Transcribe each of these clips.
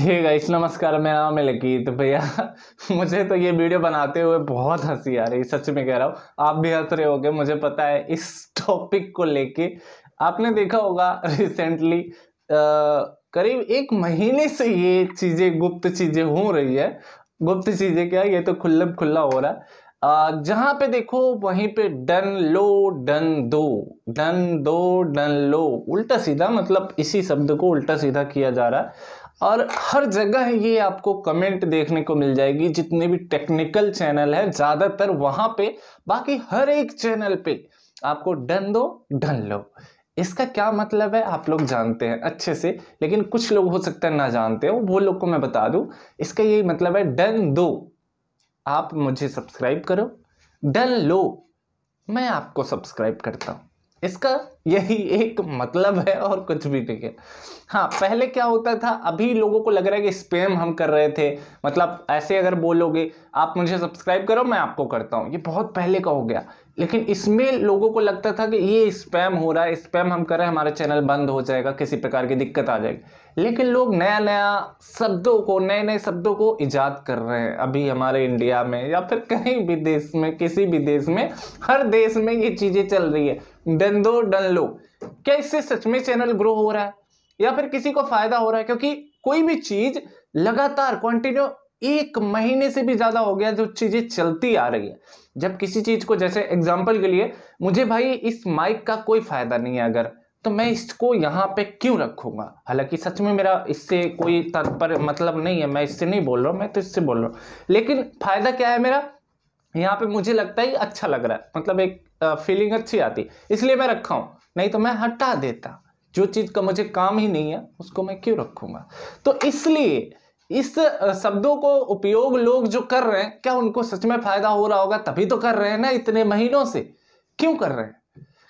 hey guys नमस्कार मेरा नाम है लकीत भैया मुझे तो ये वीडियो बनाते हुए बहुत हंसी आ रही सच में कह रहा हूँ आप भी हंस रहे होगे मुझे पता है इस टॉपिक को लेके आपने देखा होगा रिसेंटली करीब एक महीने से ये चीज़ें गुप्त चीज़ें हो रही है गुप्त चीज़ें क्या ये तो खुल्लब खुल्ला हो रहा है जहां पे देखो वहीं पे डन लो डन दो डन दो डन लो उल्टा सीधा मतलब इसी शब्द को उल्टा सीधा किया जा रहा है और हर जगह ये आपको कमेंट देखने को मिल जाएगी जितने भी टेक्निकल चैनल हैं ज़्यादातर वहाँ पे बाकी हर एक चैनल पे आपको डन दो डन लो इसका क्या मतलब है आप लोग जानते हैं अच्छे से लेकिन कुछ लोग हो सकता है ना जानते हो वो लोग को मैं बता दूं इसका यही मतलब है डन दो आप मुझे सब्सक्राइब करो डन लो मैं आपको सब्सक्राइब करता हूँ इसका यही एक मतलब है और कुछ भी नहीं है हाँ पहले क्या होता था अभी लोगों को लग रहा है कि स्पेम हम कर रहे थे मतलब ऐसे अगर बोलोगे आप मुझे सब्सक्राइब करो मैं आपको करता हूँ ये बहुत पहले का हो गया लेकिन इसमें लोगों को लगता था कि ये स्पैम हो रहा है स्पैम हम करें हमारा चैनल बंद हो जाएगा किसी प्रकार की दिक्कत आ जाएगी लेकिन लोग नया नया शब्दों को नए नए शब्दों को ईजाद कर रहे हैं अभी हमारे इंडिया में या फिर कहीं भी देश में किसी भी देश में हर देश में ये चीज़ें चल रही है डन दो डन लो क्या इससे सच में चैनल ग्रो हो रहा है या फिर किसी को फ़ायदा हो रहा है क्योंकि कोई भी चीज़ लगातार कंटिन्यू एक महीने से भी ज़्यादा हो गया जो चीज़ें चलती आ रही है जब किसी चीज़ को जैसे एग्जाम्पल के लिए मुझे भाई इस माइक का कोई फ़ायदा नहीं है अगर तो मैं इसको यहाँ पे क्यों रखूंगा हालांकि सच में मेरा इससे कोई तत्पर मतलब नहीं है मैं इससे नहीं बोल रहा हूँ मैं तो इससे बोल रहा हूँ लेकिन फ़ायदा क्या है मेरा यहाँ पे मुझे लगता है अच्छा लग रहा है मतलब एक फीलिंग अच्छी आती इसलिए मैं रखा हूँ नहीं तो मैं हटा देता जो चीज़ का मुझे काम ही नहीं है उसको मैं क्यों रखूंगा तो इसलिए इस शब्दों को उपयोग लोग जो कर रहे हैं क्या उनको सच में फायदा हो रहा होगा तभी तो कर रहे हैं ना इतने महीनों से क्यों कर रहे हैं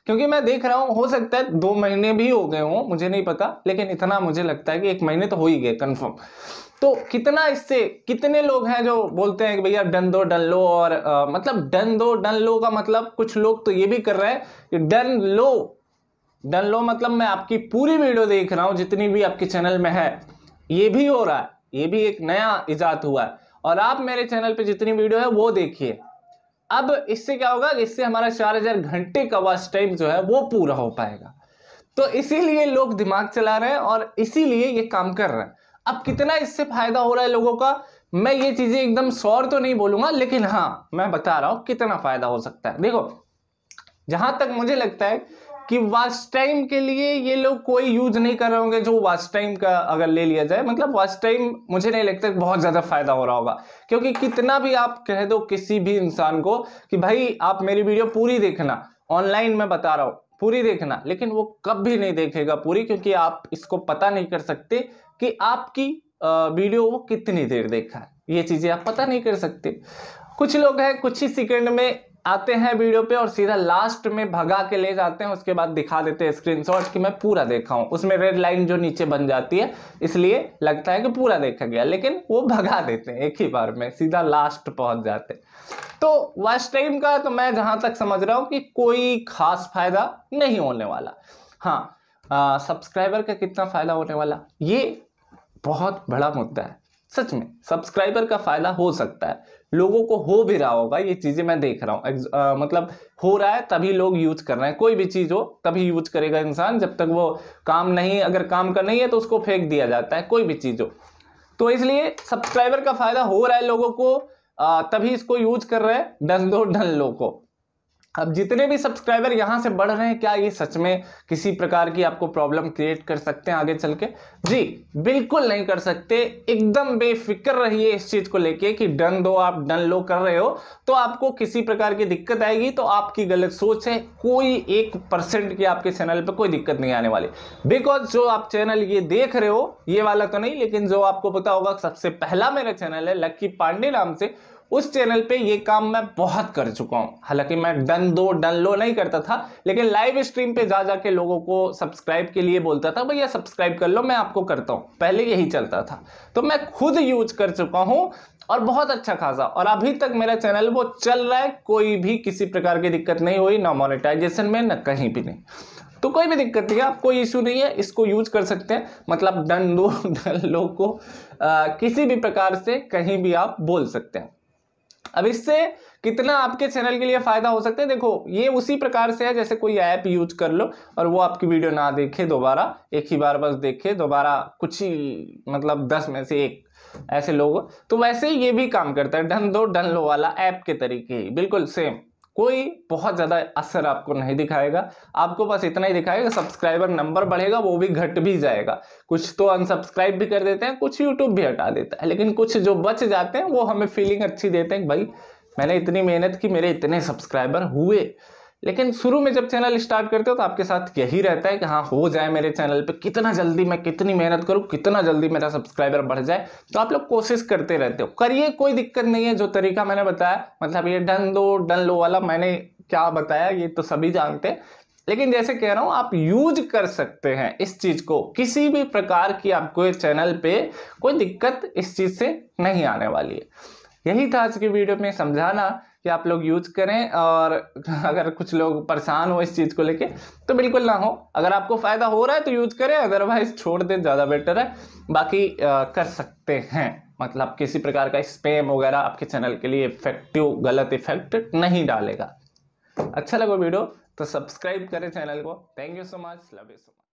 क्योंकि मैं देख रहा हूं हो सकता है दो महीने भी हो गए हों मुझे नहीं पता लेकिन इतना मुझे लगता है कि एक महीने तो हो ही गए कंफर्म तो कितना इससे कितने लोग हैं जो बोलते हैं कि भैया डन दो डन लो और आ, मतलब डन दो डन लो का मतलब कुछ लोग तो ये भी कर रहे हैं कि डन लो डन लो मतलब मैं आपकी पूरी वीडियो देख रहा हूं जितनी भी आपके चैनल में है ये भी हो रहा है ये भी एक नया इजाद हुआ है और आप मेरे चैनल पे जितनी वीडियो है वो देखिए अब इससे क्या होगा इससे हमारा चार हजार घंटे का वॉच टाइम जो है वो पूरा हो पाएगा तो इसीलिए लोग दिमाग चला रहे हैं और इसीलिए ये काम कर रहे हैं अब कितना इससे फायदा हो रहा है लोगों का मैं ये चीजें एकदम शोर तो नहीं बोलूंगा लेकिन हाँ मैं बता रहा हूं कितना फायदा हो सकता है देखो जहां तक मुझे लगता है कि वास्ट टाइम के लिए ये लोग कोई यूज नहीं कर रहे होंगे जो वाच टाइम का अगर ले लिया जाए मतलब वास्ट टाइम मुझे नहीं लगता बहुत ज़्यादा फायदा हो रहा होगा क्योंकि कितना भी आप कह दो किसी भी इंसान को कि भाई आप मेरी वीडियो पूरी देखना ऑनलाइन में बता रहा हूं पूरी देखना लेकिन वो कभी नहीं देखेगा पूरी क्योंकि आप इसको पता नहीं कर सकते कि आपकी वीडियो वो कितनी देर देखा है ये चीज़ें आप पता नहीं कर सकते कुछ लोग हैं कुछ ही सेकंड में आते हैं वीडियो पे और सीधा लास्ट में भगा के ले जाते हैं उसके बाद दिखा देते हैं स्क्रीनशॉट कि मैं पूरा देखा हूँ उसमें रेड लाइन जो नीचे बन जाती है इसलिए लगता है कि पूरा देखा गया लेकिन वो भगा देते हैं एक ही बार में सीधा लास्ट पहुँच जाते तो वॉच टाइम का तो मैं जहाँ तक समझ रहा हूँ कि कोई खास फायदा नहीं होने वाला हाँ सब्सक्राइबर का कितना फायदा होने वाला ये बहुत बड़ा मुद्दा है सच में सब्सक्राइबर का फायदा हो सकता है लोगों को हो भी रहा होगा ये चीज़ें मैं देख रहा हूँ मतलब हो रहा है तभी लोग यूज कर रहे हैं कोई भी चीज़ हो तभी यूज करेगा इंसान जब तक वो काम नहीं अगर काम का नहीं है तो उसको फेंक दिया जाता है कोई भी चीज़ हो तो इसलिए सब्सक्राइबर का फ़ायदा हो रहा है लोगों को आ, तभी इसको यूज कर रहे हैं डन दो डन लोग को अब जितने भी सब्सक्राइबर यहां से बढ़ रहे हैं क्या ये सच में किसी प्रकार की आपको प्रॉब्लम क्रिएट कर सकते हैं आगे चल के जी बिल्कुल नहीं कर सकते एकदम बेफिक्र रहिए इस चीज़ को लेके कि डन दो आप डन लो कर रहे हो तो आपको किसी प्रकार की दिक्कत आएगी तो आपकी गलत सोच है कोई एक परसेंट की आपके चैनल पर कोई दिक्कत नहीं आने वाली बिकॉज जो आप चैनल ये देख रहे हो ये वाला तो नहीं लेकिन जो आपको पता होगा सबसे पहला मेरा चैनल है लक्की पांडे नाम से उस चैनल पे ये काम मैं बहुत कर चुका हूँ हालांकि मैं डन दो डन लो नहीं करता था लेकिन लाइव स्ट्रीम पे जा जाके लोगों को सब्सक्राइब के लिए बोलता था भैया सब्सक्राइब कर लो मैं आपको करता हूँ पहले यही चलता था तो मैं खुद यूज कर चुका हूँ और बहुत अच्छा खासा और अभी तक मेरा चैनल वो चल रहा है कोई भी किसी प्रकार की दिक्कत नहीं हुई ना मोनिटाइजेशन में ना कहीं भी नहीं तो कोई भी दिक्कत नहीं है आपको इशू नहीं है इसको यूज कर सकते हैं मतलब डन दो डन लो को आ, किसी भी प्रकार से कहीं भी आप बोल सकते हैं अब इससे कितना आपके चैनल के लिए फ़ायदा हो सकता है देखो ये उसी प्रकार से है जैसे कोई ऐप यूज कर लो और वो आपकी वीडियो ना देखे दोबारा एक ही बार बस देखे दोबारा कुछ ही मतलब दस में से एक ऐसे लोग तो वैसे ही ये भी काम करता है डन दो डन लो वाला ऐप के तरीके बिल्कुल सेम कोई बहुत ज़्यादा असर आपको नहीं दिखाएगा आपको बस इतना ही दिखाएगा सब्सक्राइबर नंबर बढ़ेगा वो भी घट भी जाएगा कुछ तो अनसब्सक्राइब भी कर देते हैं कुछ यूट्यूब भी हटा देता है लेकिन कुछ जो बच जाते हैं वो हमें फीलिंग अच्छी देते हैं भाई मैंने इतनी मेहनत की मेरे इतने सब्सक्राइबर हुए लेकिन शुरू में जब चैनल स्टार्ट करते हो तो आपके साथ यही रहता है कि हाँ हो जाए मेरे चैनल पे कितना जल्दी मैं कितनी मेहनत करूँ कितना जल्दी मेरा सब्सक्राइबर बढ़ जाए तो आप लोग कोशिश करते रहते हो करिए कोई दिक्कत नहीं है जो तरीका मैंने बताया मतलब ये डन दो डन लो वाला मैंने क्या बताया ये तो सभी जानते हैं लेकिन जैसे कह रहा हूँ आप यूज कर सकते हैं इस चीज़ को किसी भी प्रकार की आपको चैनल पे कोई दिक्कत इस चीज़ से नहीं आने वाली है यही था आज की वीडियो में समझाना कि आप लोग यूज करें और अगर कुछ लोग परेशान हो इस चीज़ को लेके तो बिल्कुल ना हो अगर आपको फ़ायदा हो रहा है तो यूज करें अदरवाइज छोड़ दें ज़्यादा बेटर है बाकी आ, कर सकते हैं मतलब किसी प्रकार का स्पेम वगैरह आपके चैनल के लिए इफेक्टिव गलत इफेक्ट नहीं डालेगा अच्छा लगा वीडियो तो सब्सक्राइब करें चैनल को thank you so much love you so much